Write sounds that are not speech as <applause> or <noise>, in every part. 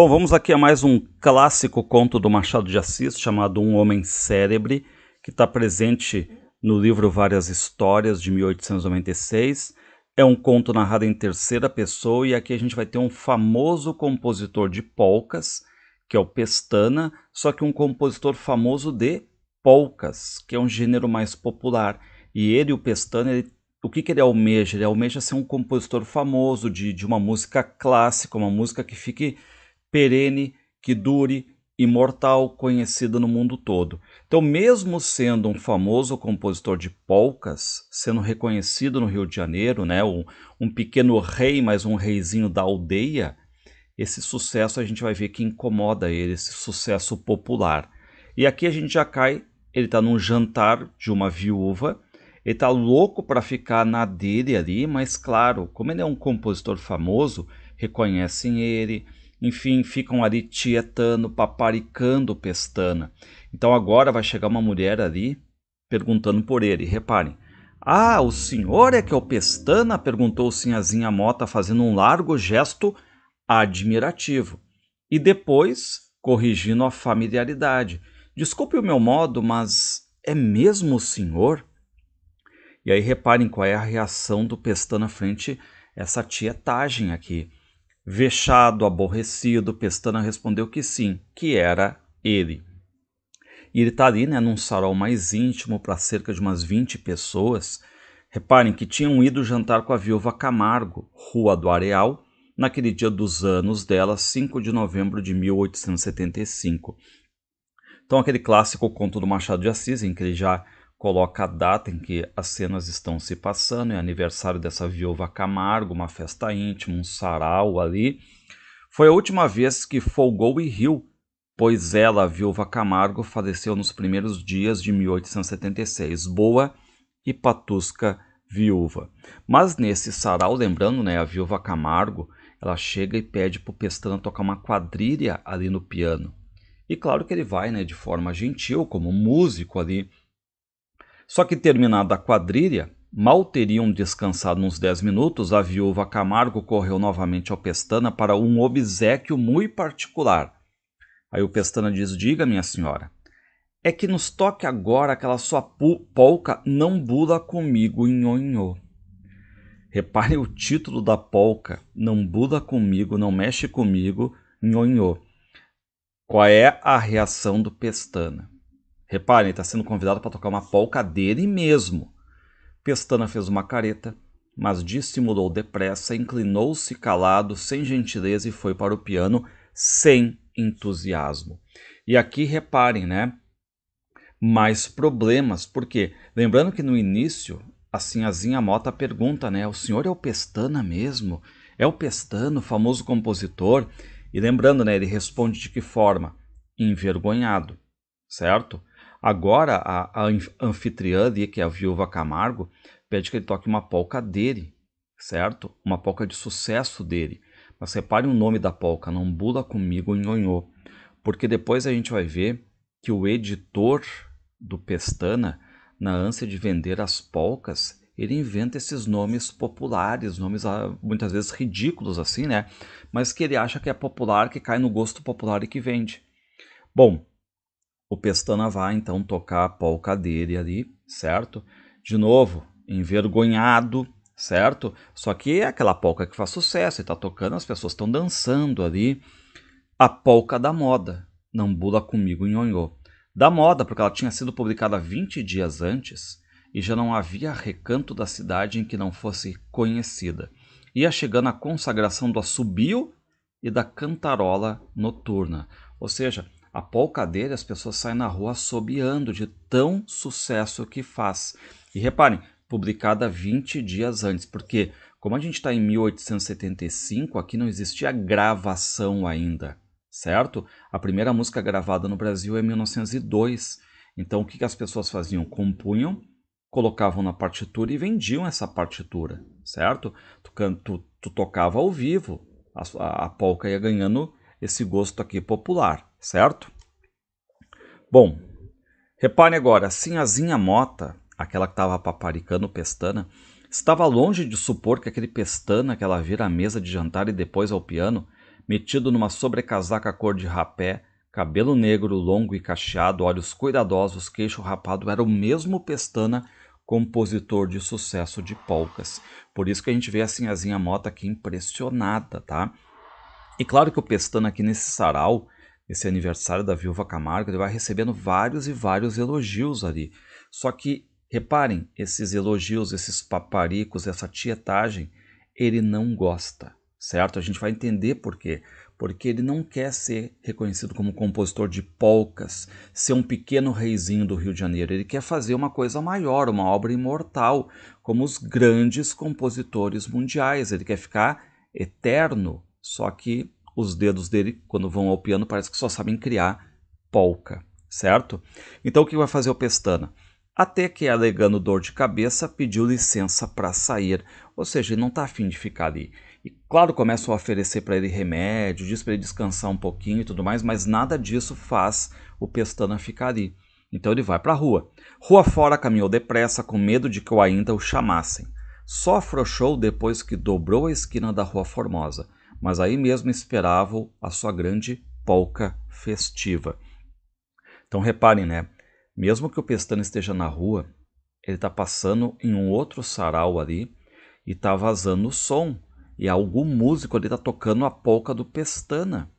Bom, vamos aqui a mais um clássico conto do Machado de Assis chamado Um Homem Cérebre, que está presente no livro Várias Histórias de 1896. É um conto narrado em terceira pessoa e aqui a gente vai ter um famoso compositor de polcas, que é o Pestana, só que um compositor famoso de polcas, que é um gênero mais popular. E ele, o Pestana, ele, o que, que ele almeja? Ele almeja ser um compositor famoso de, de uma música clássica, uma música que fique perene, que dure, imortal, conhecida no mundo todo. Então, mesmo sendo um famoso compositor de polcas, sendo reconhecido no Rio de Janeiro, né, um, um pequeno rei, mas um reizinho da aldeia, esse sucesso a gente vai ver que incomoda ele, esse sucesso popular. E aqui a gente já cai, ele está num jantar de uma viúva, ele está louco para ficar na dele ali, mas claro, como ele é um compositor famoso, reconhecem ele, enfim, ficam ali tietando, paparicando Pestana. Então agora vai chegar uma mulher ali perguntando por ele. Reparem. Ah, o senhor é que é o Pestana? perguntou Sinhazinha Mota, fazendo um largo gesto admirativo. E depois, corrigindo a familiaridade. Desculpe o meu modo, mas é mesmo o senhor? E aí reparem qual é a reação do Pestana frente a essa tietagem aqui. Vexado, aborrecido, Pestana respondeu que sim, que era ele. E ele está ali, né, num sarau mais íntimo para cerca de umas 20 pessoas. Reparem que tinham ido jantar com a viúva Camargo, Rua do Areal, naquele dia dos anos dela, 5 de novembro de 1875. Então, aquele clássico conto do Machado de Assis, em que ele já coloca a data em que as cenas estão se passando, é aniversário dessa viúva Camargo, uma festa íntima, um sarau ali. Foi a última vez que folgou e riu, pois ela, a viúva Camargo, faleceu nos primeiros dias de 1876. Boa e patusca viúva. Mas nesse sarau, lembrando, né, a viúva Camargo, ela chega e pede pro Pestana tocar uma quadrilha ali no piano. E claro que ele vai, né, de forma gentil, como músico ali, só que terminada a quadrilha, mal teriam descansado uns dez minutos, a viúva Camargo correu novamente ao Pestana para um obsequio muito particular. Aí o Pestana diz: Diga, minha senhora, é que nos toque agora aquela sua polca Não Bula Comigo, Nhonhô. Repare o título da polca: Não Bula Comigo, Não Mexe Comigo, Nhonhô. Qual é a reação do Pestana? Reparem, ele está sendo convidado para tocar uma polca dele mesmo. Pestana fez uma careta, mas dissimulou depressa, inclinou-se calado, sem gentileza e foi para o piano sem entusiasmo. E aqui reparem, né? Mais problemas, porque lembrando que no início assim, a Sinhazinha Mota pergunta, né? O senhor é o Pestana mesmo? É o Pestano, famoso compositor? E lembrando, né? Ele responde de que forma? Envergonhado, certo? Agora, a, a anfitriã, que é a viúva Camargo, pede que ele toque uma polca dele, certo? Uma polca de sucesso dele. Mas repare o nome da polca, não bula comigo nhonhô. Porque depois a gente vai ver que o editor do Pestana, na ânsia de vender as polcas, ele inventa esses nomes populares, nomes ah, muitas vezes ridículos assim, né? Mas que ele acha que é popular, que cai no gosto popular e que vende. Bom, o Pestana vai então tocar a polca dele ali, certo? De novo, envergonhado, certo? Só que é aquela polca que faz sucesso, ele tá tocando, as pessoas estão dançando ali. A polca da moda, Nambula Comigo Nhonhô. Da moda, porque ela tinha sido publicada 20 dias antes e já não havia recanto da cidade em que não fosse conhecida. Ia chegando a consagração do assobio e da cantarola noturna. Ou seja, a polca dele, as pessoas saem na rua assobiando de tão sucesso que faz. E reparem, publicada 20 dias antes, porque como a gente está em 1875, aqui não existia gravação ainda, certo? A primeira música gravada no Brasil é 1902. Então o que, que as pessoas faziam? Compunham, colocavam na partitura e vendiam essa partitura, certo? Tu, tu, tu tocava ao vivo, a, a polca ia ganhando esse gosto aqui popular certo? Bom, reparem agora, a Sinhazinha Mota, aquela que estava paparicando Pestana, estava longe de supor que aquele Pestana que ela vira à mesa de jantar e depois ao piano, metido numa sobrecasaca cor de rapé, cabelo negro longo e cacheado, olhos cuidadosos, queixo rapado, era o mesmo Pestana compositor de sucesso de polcas. Por isso que a gente vê a Sinhazinha Mota aqui impressionada, tá? E claro que o Pestana aqui nesse sarau, esse aniversário da Viúva Camargo, ele vai recebendo vários e vários elogios ali. Só que, reparem, esses elogios, esses paparicos, essa tietagem, ele não gosta, certo? A gente vai entender por quê. Porque ele não quer ser reconhecido como compositor de polcas, ser um pequeno reizinho do Rio de Janeiro. Ele quer fazer uma coisa maior, uma obra imortal, como os grandes compositores mundiais. Ele quer ficar eterno, só que os dedos dele, quando vão ao piano, parece que só sabem criar polca, certo? Então o que vai fazer o Pestana? Até que, alegando dor de cabeça, pediu licença para sair, ou seja, ele não está afim de ficar ali. E claro, começam a oferecer para ele remédio, diz para ele descansar um pouquinho e tudo mais, mas nada disso faz o Pestana ficar ali. Então ele vai para a rua. Rua fora caminhou depressa, com medo de que o ainda o chamassem. Só afrouxou depois que dobrou a esquina da Rua Formosa mas aí mesmo esperavam a sua grande polca festiva. Então reparem, né? Mesmo que o Pestana esteja na rua, ele está passando em um outro sarau ali e está vazando o som. E algum músico ali está tocando a polca do Pestana,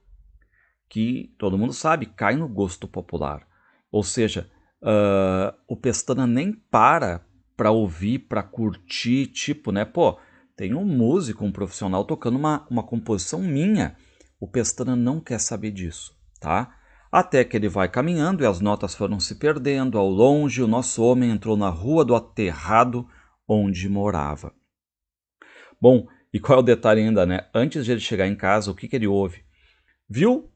que todo mundo sabe, cai no gosto popular. Ou seja, uh, o Pestana nem para para ouvir, para curtir, tipo, né? Pô, tem um músico, um profissional tocando uma, uma composição minha. O Pestana não quer saber disso, tá? Até que ele vai caminhando e as notas foram se perdendo. Ao longe, o nosso homem entrou na rua do aterrado onde morava. Bom, e qual é o detalhe ainda, né? Antes de ele chegar em casa, o que, que ele ouve? Viu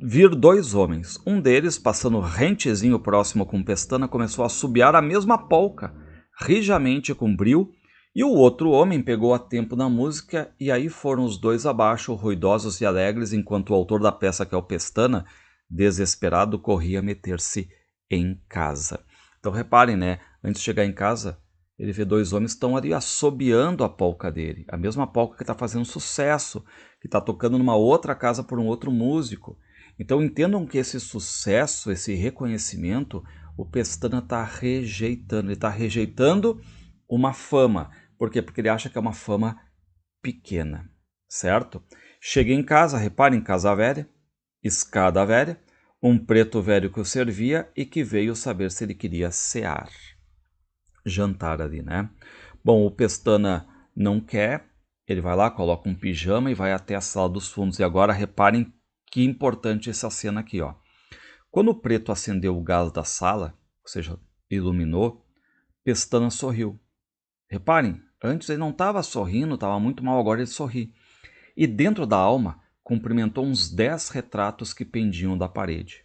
vir dois homens. Um deles, passando rentezinho próximo com Pestana, começou a subiar a mesma polca, rijamente com brio e o outro homem pegou a tempo na música, e aí foram os dois abaixo, ruidosos e alegres, enquanto o autor da peça, que é o Pestana, desesperado, corria meter-se em casa. Então reparem, né? Antes de chegar em casa, ele vê dois homens estão ali assobiando a polca dele, a mesma polca que está fazendo sucesso, que está tocando numa outra casa por um outro músico. Então entendam que esse sucesso, esse reconhecimento, o Pestana está rejeitando. Ele está rejeitando uma fama, por quê? Porque ele acha que é uma fama pequena, certo? Cheguei em casa, reparem, casa velha, escada velha, um preto velho que o servia e que veio saber se ele queria cear, jantar ali, né? Bom, o Pestana não quer, ele vai lá, coloca um pijama e vai até a sala dos fundos. E agora reparem que importante essa cena aqui, ó. Quando o preto acendeu o gás da sala, ou seja, iluminou, Pestana sorriu. Reparem, Antes ele não estava sorrindo, estava muito mal, agora ele sorri. E dentro da alma, cumprimentou uns dez retratos que pendiam da parede.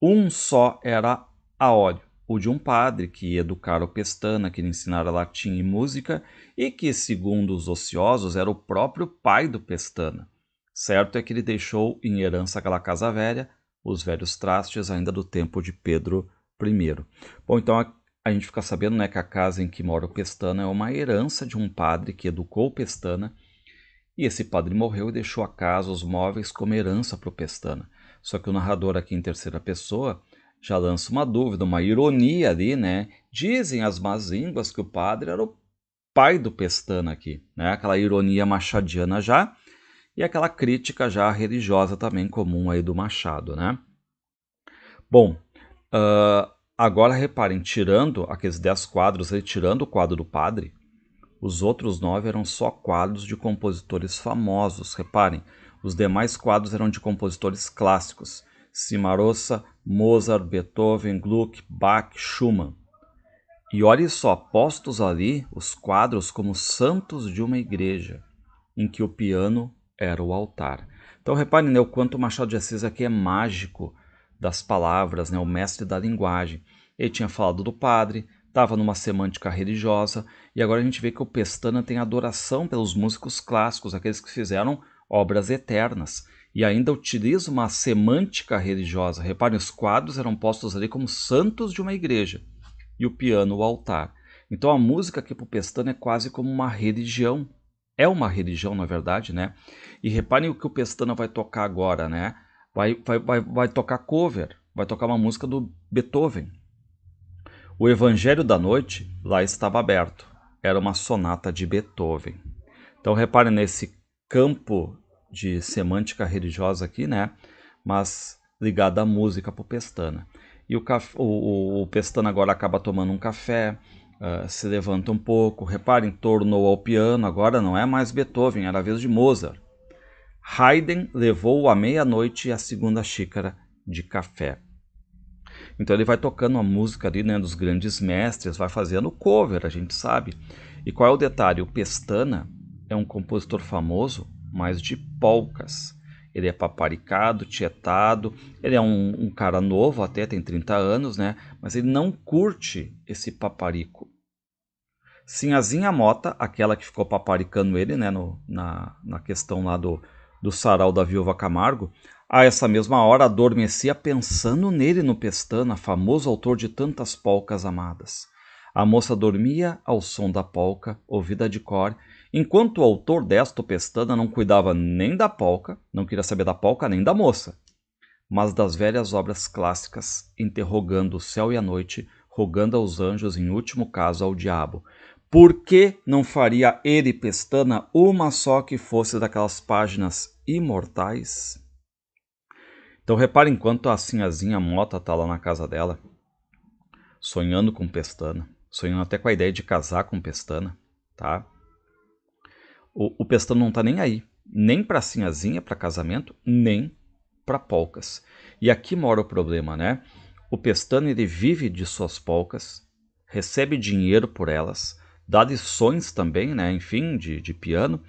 Um só era a óleo, o de um padre que educara o Pestana, que lhe ensinara latim e música, e que, segundo os ociosos, era o próprio pai do Pestana. Certo é que ele deixou em herança aquela casa velha, os velhos trastes ainda do tempo de Pedro I. Bom, então a gente fica sabendo né, que a casa em que mora o Pestana é uma herança de um padre que educou o Pestana. E esse padre morreu e deixou a casa, os móveis, como herança para o Pestana. Só que o narrador aqui em terceira pessoa já lança uma dúvida, uma ironia ali, né? Dizem as más línguas que o padre era o pai do Pestana aqui, né? Aquela ironia machadiana já e aquela crítica já religiosa também comum aí do Machado, né? Bom, ah, Agora reparem, tirando aqueles 10 quadros, retirando o quadro do padre, os outros nove eram só quadros de compositores famosos. Reparem, os demais quadros eram de compositores clássicos: Cimarossa, Mozart, Beethoven, Gluck, Bach, Schumann. E olhe só, postos ali os quadros como santos de uma igreja, em que o piano era o altar. Então reparem né, o quanto o Machado de Assis aqui é mágico das palavras, né, o mestre da linguagem. Ele tinha falado do padre, estava numa semântica religiosa, e agora a gente vê que o Pestana tem adoração pelos músicos clássicos, aqueles que fizeram obras eternas, e ainda utiliza uma semântica religiosa. Reparem, os quadros eram postos ali como santos de uma igreja, e o piano o altar. Então a música aqui para o Pestana é quase como uma religião. É uma religião, na verdade, né? E reparem o que o Pestana vai tocar agora, né? vai, vai, vai, vai tocar cover, vai tocar uma música do Beethoven. O Evangelho da Noite lá estava aberto, era uma sonata de Beethoven. Então reparem nesse campo de semântica religiosa aqui, né? Mas ligada à música para o Pestana. E o, o, o, Pestana agora acaba tomando um café, uh, se levanta um pouco, Reparem, tornou ao piano, agora não é mais Beethoven, era a vez de Mozart. Haydn levou à meia-noite a segunda xícara de café. Então ele vai tocando a música ali, né, dos grandes mestres, vai fazendo cover, a gente sabe. E qual é o detalhe? O Pestana é um compositor famoso, mas de polcas. Ele é paparicado, tietado, ele é um, um cara novo, até tem 30 anos, né? Mas ele não curte esse paparico. Sinhazinha Mota, aquela que ficou paparicando ele, né, no, na, na questão lá do, do sarau da viúva Camargo, a essa mesma hora adormecia pensando nele no Pestana, famoso autor de tantas polcas amadas. A moça dormia ao som da polca, ouvida de cor, enquanto o autor desta Pestana não cuidava nem da polca, não queria saber da polca nem da moça, mas das velhas obras clássicas, interrogando o céu e a noite, rogando aos anjos, em último caso ao diabo, por que não faria ele Pestana uma só que fosse daquelas páginas imortais? Então repare enquanto a Sinhazinha Mota está lá na casa dela, sonhando com Pestana, sonhando até com a ideia de casar com Pestana, tá? O, o Pestana não está nem aí, nem para Sinhazinha, para casamento, nem para polcas. E aqui mora o problema, né? O Pestana ele vive de suas polcas, recebe dinheiro por elas, dá lições também, né, enfim, de, de piano.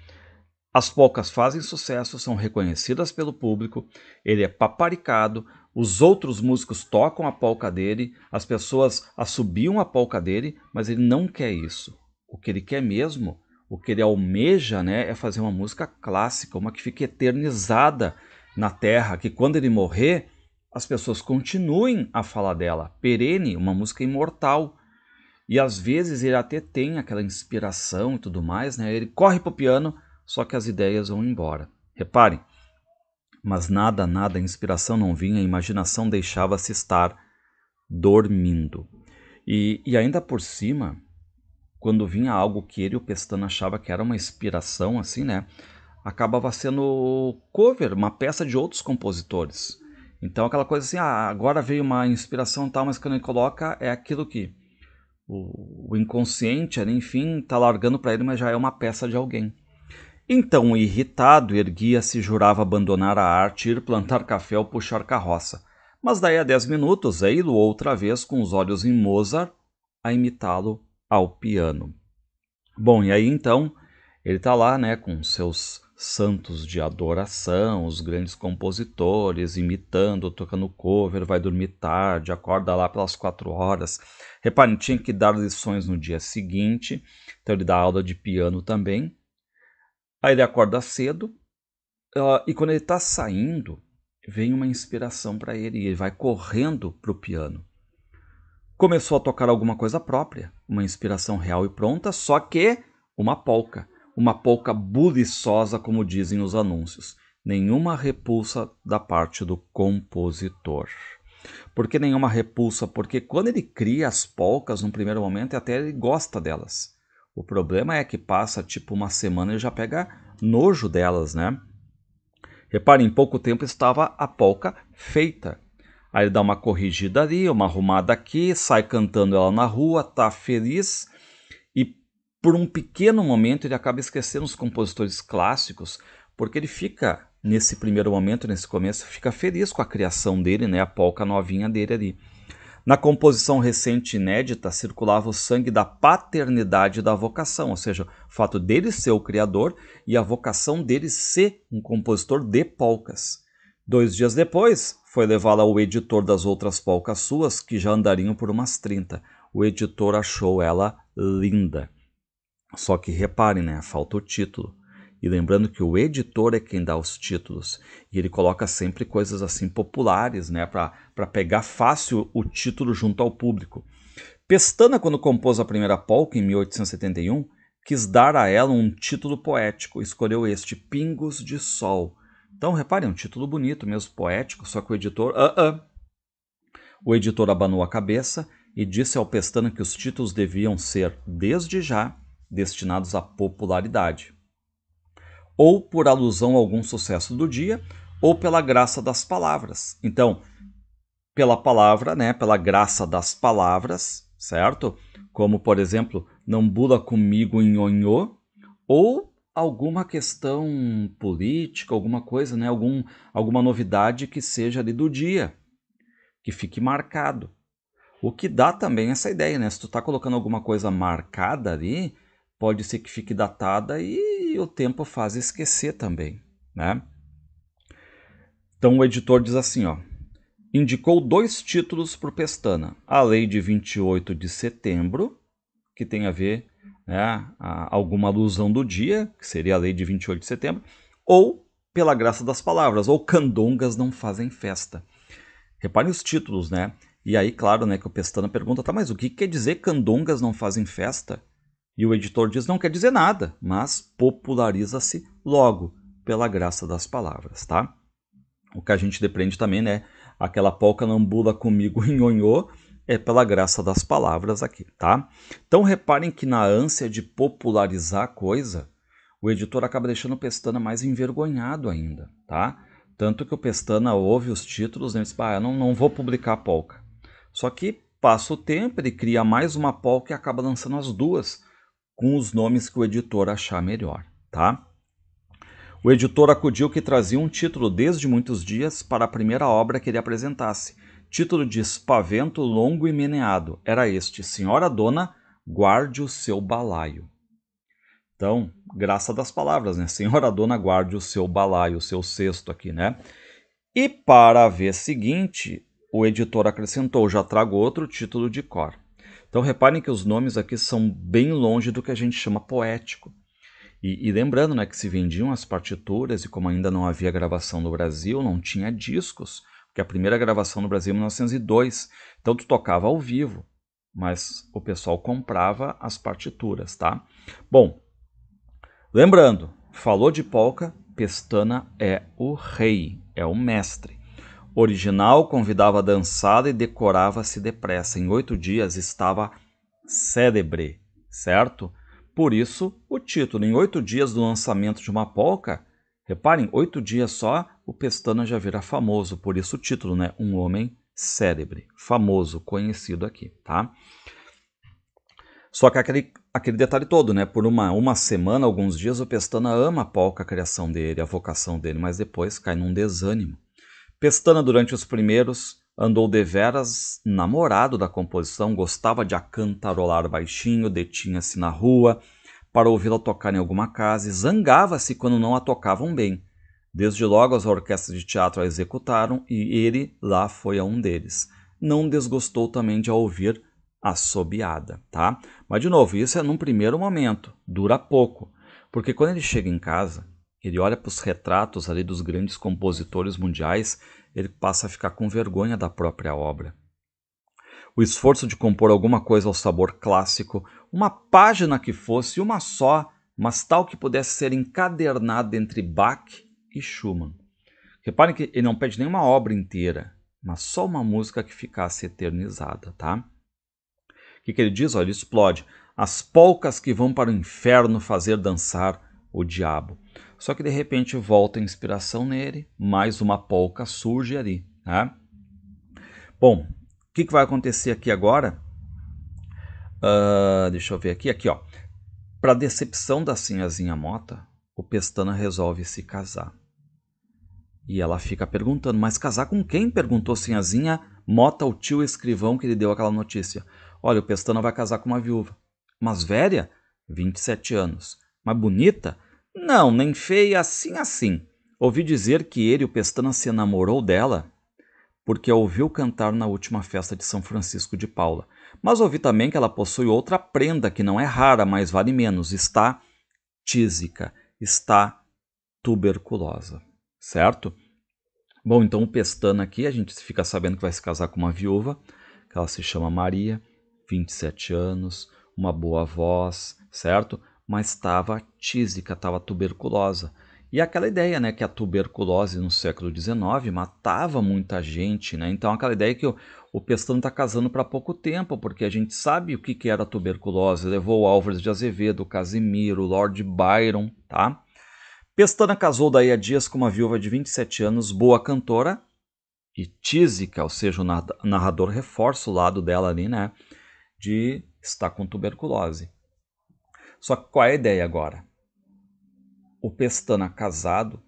As polcas fazem sucesso, são reconhecidas pelo público, ele é paparicado, os outros músicos tocam a polca dele, as pessoas assobiam a polca dele, mas ele não quer isso. O que ele quer mesmo, o que ele almeja, né, é fazer uma música clássica, uma que fique eternizada na terra, que quando ele morrer, as pessoas continuem a falar dela, perene, uma música imortal, e às vezes ele até tem aquela inspiração e tudo mais, né? Ele corre para o piano, só que as ideias vão embora. Reparem, mas nada, nada, a inspiração não vinha, a imaginação deixava-se estar dormindo. E, e ainda por cima, quando vinha algo que ele, o Pestana, achava que era uma inspiração, assim, né? Acabava sendo cover, uma peça de outros compositores. Então, aquela coisa assim, ah, agora veio uma inspiração tal, mas quando ele coloca, é aquilo que o, o inconsciente, enfim, está largando para ele, mas já é uma peça de alguém. Então, irritado, erguia-se e jurava abandonar a arte, ir plantar café ou puxar carroça. Mas daí a dez minutos, ele outra vez, com os olhos em Mozart, a imitá-lo ao piano. Bom, e aí então, ele está lá né, com seus santos de adoração, os grandes compositores, imitando, tocando cover, vai dormir tarde, acorda lá pelas quatro horas Reparem, tinha que dar lições no dia seguinte, então ele dá aula de piano também. Aí ele acorda cedo uh, e quando ele está saindo, vem uma inspiração para ele e ele vai correndo para o piano. Começou a tocar alguma coisa própria, uma inspiração real e pronta, só que uma polca, uma polca buliçosa, como dizem os anúncios nenhuma repulsa da parte do compositor. Por que nenhuma repulsa? Porque quando ele cria as polcas no primeiro momento, até ele gosta delas. O problema é que passa tipo uma semana e já pega nojo delas, né? Repare, em pouco tempo estava a polca feita. Aí ele dá uma corrigida ali, uma arrumada aqui, sai cantando ela na rua, tá feliz e por um pequeno momento ele acaba esquecendo os compositores clássicos, porque ele fica nesse primeiro momento, nesse começo, fica feliz com a criação dele, né? A polca novinha dele ali. Na composição recente inédita circulava o sangue da paternidade da vocação, ou seja, o fato dele ser o criador e a vocação dele ser um compositor de polcas. Dois dias depois, foi levá-la ao editor das outras polcas suas, que já andariam por umas 30. O editor achou ela linda. Só que reparem, né? Falta o título. E lembrando que o editor é quem dá os títulos. E ele coloca sempre coisas assim populares, né? Para pegar fácil o título junto ao público. Pestana, quando compôs a primeira polca em 1871, quis dar a ela um título poético. Escolheu este, Pingos de Sol. Então, reparem, é um título bonito, mesmo poético, só que o editor. Uh -uh. O editor abanou a cabeça e disse ao Pestana que os títulos deviam ser, desde já, destinados à popularidade ou por alusão a algum sucesso do dia, ou pela graça das palavras. Então, pela palavra, né, pela graça das palavras, certo? Como, por exemplo, não bula comigo nhonhô, ou alguma questão política, alguma coisa, né, algum, alguma novidade que seja ali do dia, que fique marcado. O que dá também essa ideia, né? Se tu tá colocando alguma coisa marcada ali, pode ser que fique datada e e o tempo faz esquecer também, né? Então o editor diz assim, ó, indicou dois títulos para o Pestana, a Lei de 28 de Setembro, que tem a ver, né, a alguma alusão do dia, que seria a Lei de 28 de Setembro, ou Pela Graça das Palavras, ou Candongas Não Fazem Festa. Reparem os títulos, né? E aí, claro, né, que o Pestana pergunta, tá, mas o que quer dizer candongas não fazem festa? E o editor diz: não quer dizer nada, mas populariza-se logo pela graça das palavras, tá? O que a gente depreende também, né? Aquela polca nambula comigo em <laughs> nhonhô é pela graça das palavras aqui, tá? Então reparem que na ânsia de popularizar a coisa, o editor acaba deixando o Pestana mais envergonhado ainda, tá? Tanto que o Pestana ouve os títulos e né, diz, ah, eu não, não vou publicar a polca. Só que passa o tempo, ele cria mais uma polca e acaba lançando as duas, com os nomes que o editor achar melhor, tá? O editor acudiu que trazia um título desde muitos dias para a primeira obra que ele apresentasse. Título de Espavento Longo e Meneado era este: Senhora Dona, guarde o seu balaio. Então, graça das palavras, né? Senhora Dona, guarde o seu balaio, o seu cesto aqui, né? E para a vez seguinte, o editor acrescentou: já trago outro título de cor. Então reparem que os nomes aqui são bem longe do que a gente chama poético. E, e, lembrando né, que se vendiam as partituras, e como ainda não havia gravação no Brasil, não tinha discos, porque a primeira gravação no Brasil é em 1902. Então tu tocava ao vivo, mas o pessoal comprava as partituras, tá? Bom, lembrando, falou de polca, Pestana é o rei, é o mestre original convidava a dançada e decorava-se depressa. Em oito dias estava célebre, certo? Por isso, o título. Em oito dias do lançamento de uma polca, reparem, oito dias só, o Pestana já vira famoso. Por isso o título, né? Um homem célebre, famoso, conhecido aqui, tá? Só que aquele, aquele detalhe todo, né? Por uma, uma semana, alguns dias, o Pestana ama a polca, a criação dele, a vocação dele, mas depois cai num desânimo. Pestana, durante os primeiros, andou deveras namorado da composição, gostava de acantarolar baixinho, detinha-se na rua para ouvi-la tocar em alguma casa e zangava-se quando não a tocavam bem. Desde logo as orquestras de teatro a executaram e ele lá foi a um deles. Não desgostou também de a ouvir assobiada, tá? Mas de novo, isso é num primeiro momento, dura pouco, porque quando ele chega em casa, ele olha para os retratos ali dos grandes compositores mundiais, ele passa a ficar com vergonha da própria obra. O esforço de compor alguma coisa ao sabor clássico, uma página que fosse, uma só, mas tal que pudesse ser encadernada entre Bach e Schumann. Reparem que ele não pede nenhuma obra inteira, mas só uma música que ficasse eternizada, tá? O que, que ele diz? Olha, ele explode. As polcas que vão para o inferno fazer dançar o diabo. Só que de repente volta a inspiração nele, mais uma polca surge ali. Tá? Bom, o que, que vai acontecer aqui agora? Uh, deixa eu ver aqui, aqui ó. Para decepção da Sinhazinha Mota, o Pestana resolve se casar. E ela fica perguntando, mas casar com quem? Perguntou Sinhazinha Mota ao tio escrivão que lhe deu aquela notícia. Olha, o Pestana vai casar com uma viúva. Mas velha? 27 anos. Mas bonita? Não, nem feia, assim assim. Ouvi dizer que ele, o Pestana, se enamorou dela porque a ouviu cantar na última festa de São Francisco de Paula. Mas ouvi também que ela possui outra prenda que não é rara, mas vale menos. Está tísica, está tuberculosa, certo? Bom, então o Pestana aqui, a gente fica sabendo que vai se casar com uma viúva, que ela se chama Maria, 27 anos, uma boa voz, certo? mas estava tísica, estava tuberculosa. E aquela ideia, né, que a tuberculose no século XIX matava muita gente, né? Então aquela ideia que o, o Pestano está casando para pouco tempo, porque a gente sabe o que, que era a tuberculose. Levou o Álvares de Azevedo, Casimiro, Lord Byron, tá? Pestana casou daí a dias com uma viúva de 27 anos, boa cantora e tísica, ou seja, o narrador reforça o lado dela ali, né, de estar com tuberculose. Só que qual é a ideia agora? O Pestana casado,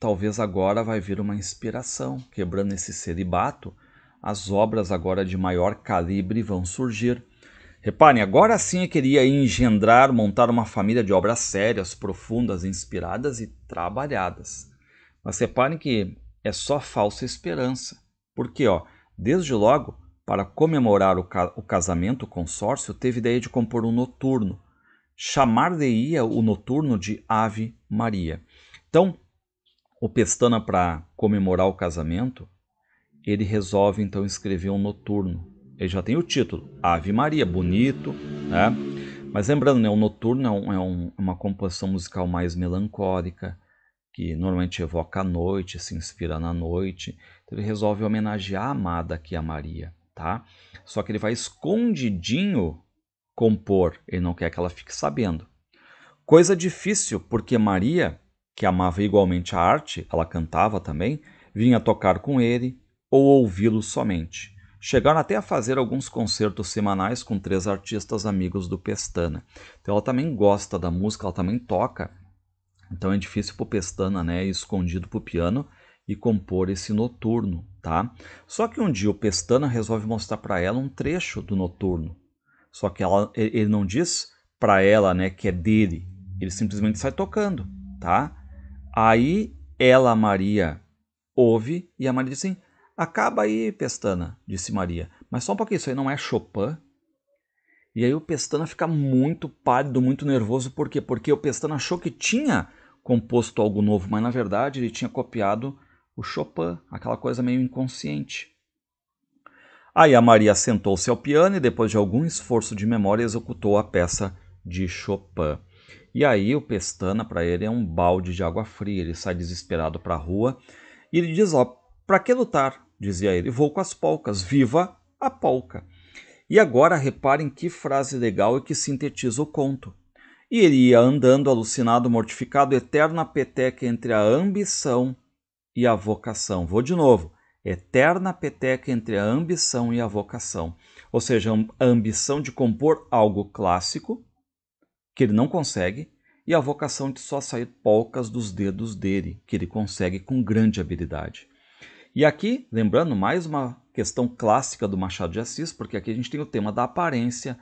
talvez agora vai vir uma inspiração, quebrando esse celibato, as obras agora de maior calibre vão surgir. Reparem, agora sim eu queria engendrar, montar uma família de obras sérias, profundas, inspiradas e trabalhadas. Mas reparem que é só falsa esperança. Porque, ó, desde logo, para comemorar o, ca o casamento, o consórcio teve ideia de compor um noturno, chamar-lhe-ia o noturno de Ave Maria. Então, o Pestana, para comemorar o casamento, ele resolve então escrever um noturno. Ele já tem o título, Ave Maria, bonito, né? Mas lembrando, né, o noturno é, um, é um, é uma composição musical mais melancólica, que normalmente evoca a noite, se inspira na noite. Então ele resolve homenagear a amada aqui, é a Maria, tá? Só que ele vai escondidinho compor, ele não quer que ela fique sabendo. Coisa difícil, porque Maria, que amava igualmente a arte, ela cantava também, vinha tocar com ele ou ouvi-lo somente. Chegaram até a fazer alguns concertos semanais com três artistas amigos do Pestana. Então ela também gosta da música, ela também toca. Então é difícil o Pestana, né, escondido para o piano e compor esse noturno, tá? Só que um dia o Pestana resolve mostrar para ela um trecho do noturno só que ela, ele não diz para ela, né, que é dele. Ele simplesmente sai tocando, tá? Aí ela, Maria, ouve e a Maria diz assim: "Acaba aí, Pestana", disse Maria. Mas só um pouquinho, isso aí não é Chopin? E aí o Pestana fica muito pálido, muito nervoso, por quê? Porque o Pestana achou que tinha composto algo novo, mas na verdade ele tinha copiado o Chopin, aquela coisa meio inconsciente. Aí a Maria sentou-se ao piano e, depois de algum esforço de memória, executou a peça de Chopin. E aí o Pestana, para ele, é um balde de água fria. Ele sai desesperado para a rua e ele diz: Ó, para que lutar? Dizia ele: Vou com as polcas, viva a polca. E agora reparem que frase legal e que sintetiza o conto. E ele ia andando, alucinado, mortificado, eterna peteca entre a ambição e a vocação. Vou de novo eterna peteca entre a ambição e a vocação, ou seja, a ambição de compor algo clássico que ele não consegue e a vocação de só sair polcas dos dedos dele, que ele consegue com grande habilidade. E aqui, lembrando mais uma questão clássica do Machado de Assis, porque aqui a gente tem o tema da aparência,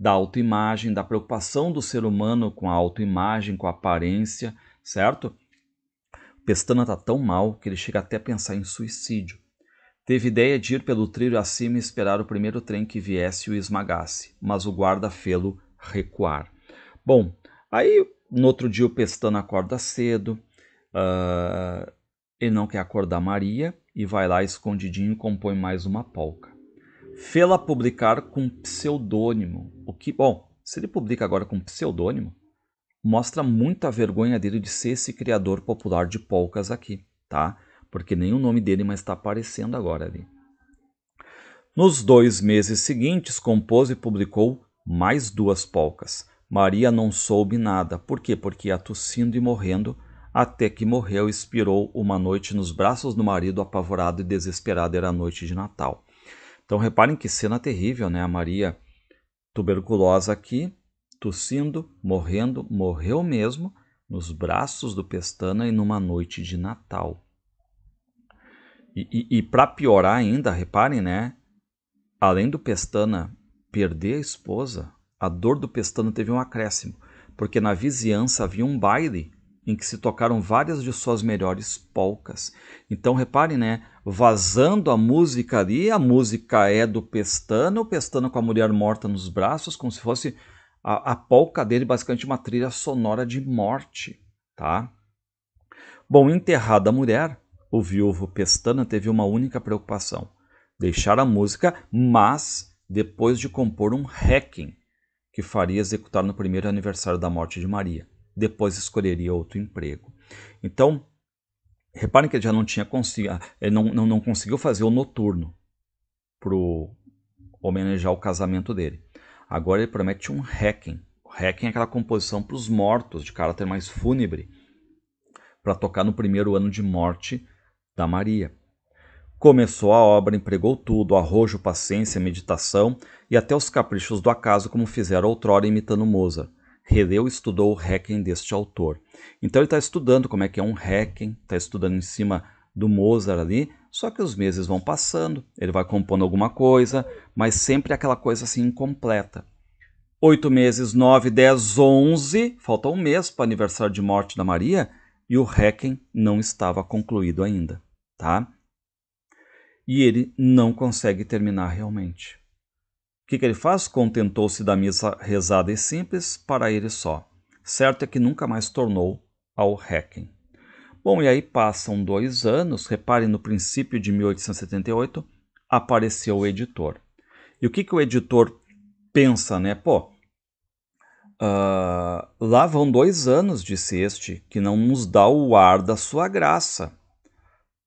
da autoimagem, da preocupação do ser humano com a autoimagem, com a aparência, certo? Pestana está tão mal que ele chega até a pensar em suicídio. Teve ideia de ir pelo trilho acima e esperar o primeiro trem que viesse e o esmagasse, mas o guarda fê-lo recuar. Bom, aí no outro dia o Pestana acorda cedo, uh, ah, ele não quer acordar Maria e vai lá escondidinho e compõe mais uma polca. Fê-la publicar com pseudônimo, o que, bom, se ele publica agora com pseudônimo, mostra muita vergonha dele de ser esse criador popular de polcas aqui, tá? porque nenhum nome dele mais está aparecendo agora ali. Nos dois meses seguintes, compôs e publicou mais duas polcas. Maria não soube nada. Por quê? Porque ia tossindo e morrendo, até que morreu e expirou uma noite nos braços do marido, apavorado e desesperado. Era a noite de Natal. Então reparem que cena terrível, né? A Maria tuberculosa aqui, tossindo, morrendo, morreu mesmo nos braços do Pestana e numa noite de Natal. E, e, e para piorar ainda, reparem, né? Além do Pestana perder a esposa, a dor do Pestana teve um acréscimo, porque na vizinhança havia um baile em que se tocaram várias de suas melhores polcas. Então reparem, né? Vazando a música ali, a música é do Pestana, o Pestana com a mulher morta nos braços, como se fosse a, a polca dele, basicamente uma trilha sonora de morte, tá? Bom, enterrada a mulher, o viúvo Pestana teve uma única preocupação: deixar a música, mas depois de compor um hacking que faria executar no primeiro aniversário da morte de Maria. Depois escolheria outro emprego. Então, reparem que ele já não tinha ah, ele não, não, não conseguiu fazer o noturno para homenagear o casamento dele. Agora ele promete um hacking. O hacking é aquela composição para os mortos, de caráter mais fúnebre, para tocar no primeiro ano de morte da Maria. Começou a obra, empregou tudo, arrojo, paciência, meditação e até os caprichos do acaso, como fizeram outrora imitando Mozart. Releu e estudou o Requiem deste autor. Então ele está estudando como é que é um Requiem, está estudando em cima do Mozart ali, só que os meses vão passando, ele vai compondo alguma coisa, mas sempre aquela coisa assim incompleta. Oito meses, nove, dez, onze, falta um mês para o aniversário de morte da Maria, e o hacking não estava concluído ainda, tá? E ele não consegue terminar realmente. O que, que ele faz? Contentou-se da missa rezada e simples para ele só. Certo é que nunca mais tornou ao hacking. Bom, e aí passam dois anos, reparem no princípio de 1878, apareceu o editor. E o que, que o editor pensa, né? Pô, Uh, lá vão dois anos, disse este, que não nos dá o ar da sua graça.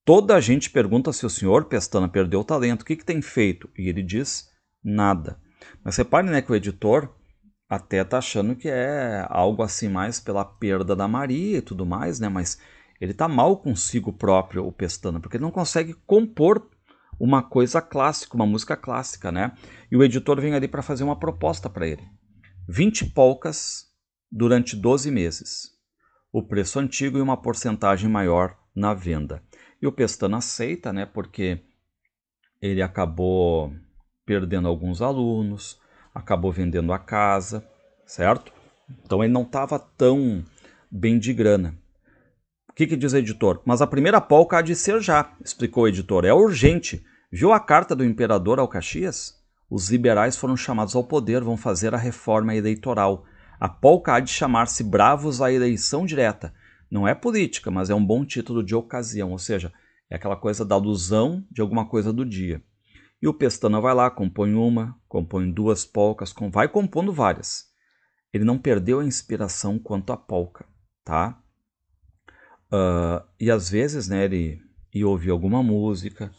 Toda a gente pergunta se o senhor Pestana perdeu o talento, o que, que tem feito? E ele diz nada. Mas repare né, que o editor até está achando que é algo assim mais pela perda da Maria e tudo mais, né? Mas ele está mal consigo próprio, o Pestana, porque ele não consegue compor uma coisa clássica, uma música clássica, né? E o editor vem ali para fazer uma proposta para ele. 20 polcas durante 12 meses. O preço antigo e uma porcentagem maior na venda. E o Pestana aceita, né, porque ele acabou perdendo alguns alunos, acabou vendendo a casa, certo? Então ele não estava tão bem de grana. O que, que diz o editor? Mas a primeira polca há de ser já, explicou o editor. É urgente. Viu a carta do imperador ao Caxias? Os liberais foram chamados ao poder, vão fazer a reforma eleitoral. A polca há de chamar-se Bravos à Eleição Direta. Não é política, mas é um bom título de ocasião, ou seja, é aquela coisa da alusão de alguma coisa do dia. E o Pestana vai lá, compõe uma, compõe duas polcas, vai compondo várias. Ele não perdeu a inspiração quanto à polca, tá? Uh, e às vezes, né, ele ia ouvir alguma música,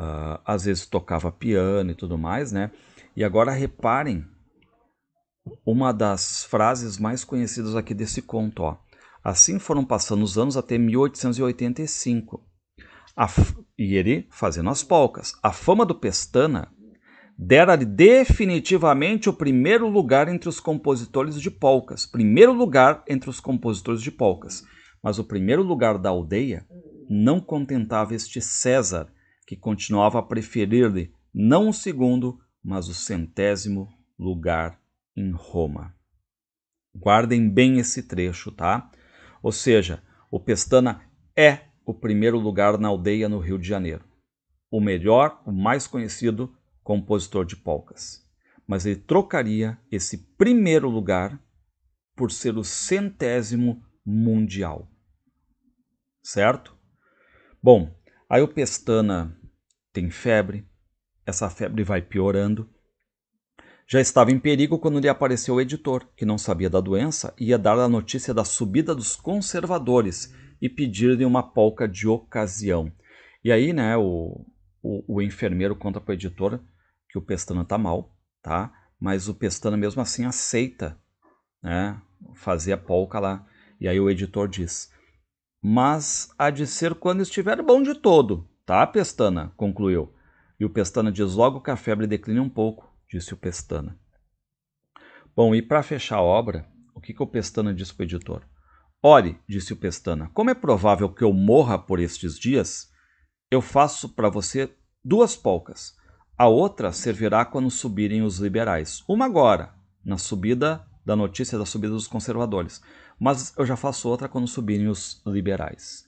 uh, às vezes tocava piano e tudo mais, né? E agora reparem uma das frases mais conhecidas aqui desse conto, ó. Assim foram passando os anos até 1885. F... E ele fazendo as polcas. A fama do Pestana dera-lhe definitivamente o primeiro lugar entre os compositores de polcas. Primeiro lugar entre os compositores de polcas. Mas o primeiro lugar da aldeia não contentava este César, que continuava a preferir-lhe não o segundo, mas o centésimo lugar em Roma. Guardem bem esse trecho, tá? Ou seja, o Pestana é o primeiro lugar na aldeia no Rio de Janeiro. O melhor, o mais conhecido compositor de polcas. Mas ele trocaria esse primeiro lugar por ser o centésimo mundial. Certo? Bom, Aí o Pestana tem febre, essa febre vai piorando. Já estava em perigo quando lhe apareceu o editor, que não sabia da doença, e ia dar a notícia da subida dos conservadores e pedir-lhe uma polca de ocasião. E aí, né, o, o, o enfermeiro conta para o editor que o Pestana está mal, tá? Mas o Pestana mesmo assim aceita, né, fazer a polca lá. E aí o editor diz: mas há de ser quando estiver bom de todo, tá, Pestana? concluiu. E o Pestana diz logo que a febre decline um pouco, disse o Pestana. Bom, e para fechar a obra, o que, que o Pestana disse para o editor? Ore, disse o Pestana, como é provável que eu morra por estes dias, eu faço para você duas polcas. A outra servirá quando subirem os liberais. Uma agora, na subida da notícia da subida dos conservadores. Mas eu já faço outra quando subirem os liberais.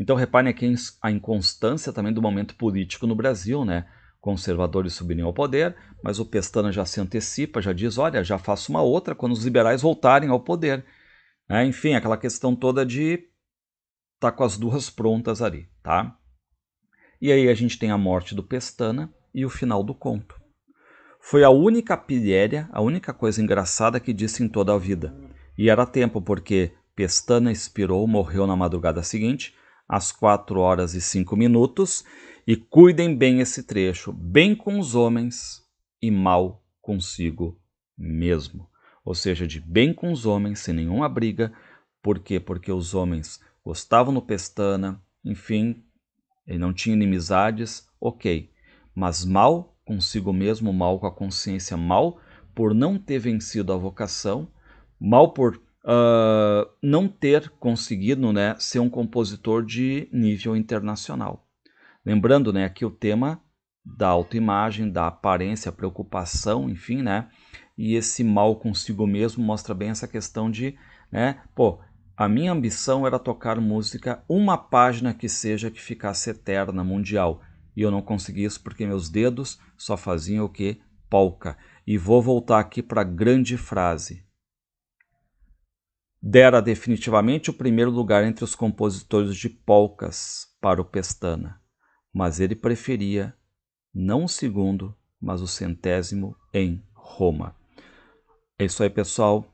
Então reparem aqui a inconstância também do momento político no Brasil, né? Conservadores subirem ao poder, mas o Pestana já se antecipa, já diz, olha, já faço uma outra quando os liberais voltarem ao poder. É, enfim, aquela questão toda de tá com as duas prontas ali, tá? E aí a gente tem a morte do Pestana e o final do conto. Foi a única pilhéria, a única coisa engraçada que disse em toda a vida. E era tempo, porque Pestana expirou, morreu na madrugada seguinte, às 4 horas e 5 minutos. E cuidem bem esse trecho, bem com os homens e mal consigo mesmo. Ou seja, de bem com os homens, sem nenhuma briga. Por quê? Porque os homens gostavam do Pestana, enfim, ele não tinha inimizades, ok. Mas mal consigo mesmo, mal com a consciência, mal por não ter vencido a vocação mal por uh, não ter conseguido né, ser um compositor de nível internacional. Lembrando né, que o tema da autoimagem, da aparência, preocupação, enfim, né? E esse mal consigo mesmo mostra bem essa questão de, né? Pô, a minha ambição era tocar música, uma página que seja que ficasse eterna, mundial. E eu não consegui isso porque meus dedos só faziam o que? Polca. E vou voltar aqui para a grande frase dera definitivamente o primeiro lugar entre os compositores de polcas para o Pestana, mas ele preferia não o segundo, mas o centésimo em Roma. É isso aí, pessoal.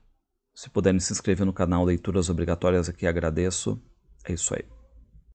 Se puderem se inscrever no canal Leituras Obrigatórias aqui, agradeço. É isso aí.